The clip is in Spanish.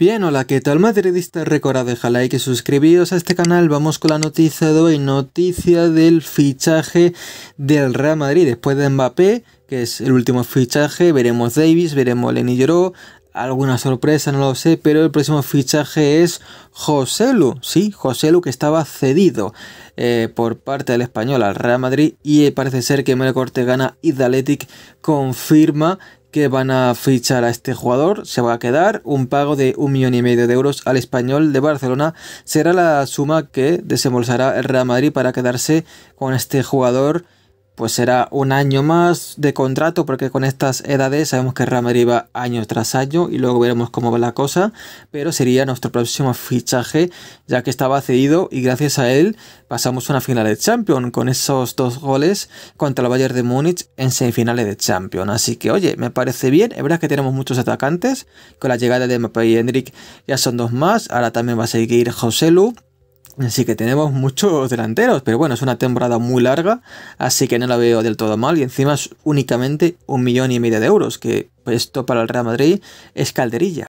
Bien, hola, ¿qué tal madridista? Recordad dejar like y suscribiros a este canal. Vamos con la noticia de hoy, noticia del fichaje del Real Madrid. Después de Mbappé, que es el último fichaje, veremos Davis, veremos Lenny Lloró, alguna sorpresa, no lo sé, pero el próximo fichaje es Lu, sí, Joselu que estaba cedido eh, por parte del español al Real Madrid y eh, parece ser que Corte Cortegana y Daletic confirma que van a fichar a este jugador se va a quedar. Un pago de un millón y medio de euros al español de Barcelona será la suma que desembolsará el Real Madrid para quedarse con este jugador pues será un año más de contrato, porque con estas edades sabemos que Real iba año tras año y luego veremos cómo va la cosa, pero sería nuestro próximo fichaje, ya que estaba cedido y gracias a él pasamos una final de Champions con esos dos goles contra el Bayern de Múnich en semifinales de Champions. Así que, oye, me parece bien, es verdad que tenemos muchos atacantes, con la llegada de Mbappé y Hendrik ya son dos más, ahora también va a seguir Joselu, Así que tenemos muchos delanteros, pero bueno, es una temporada muy larga, así que no la veo del todo mal. Y encima es únicamente un millón y medio de euros, que esto para el Real Madrid es calderilla.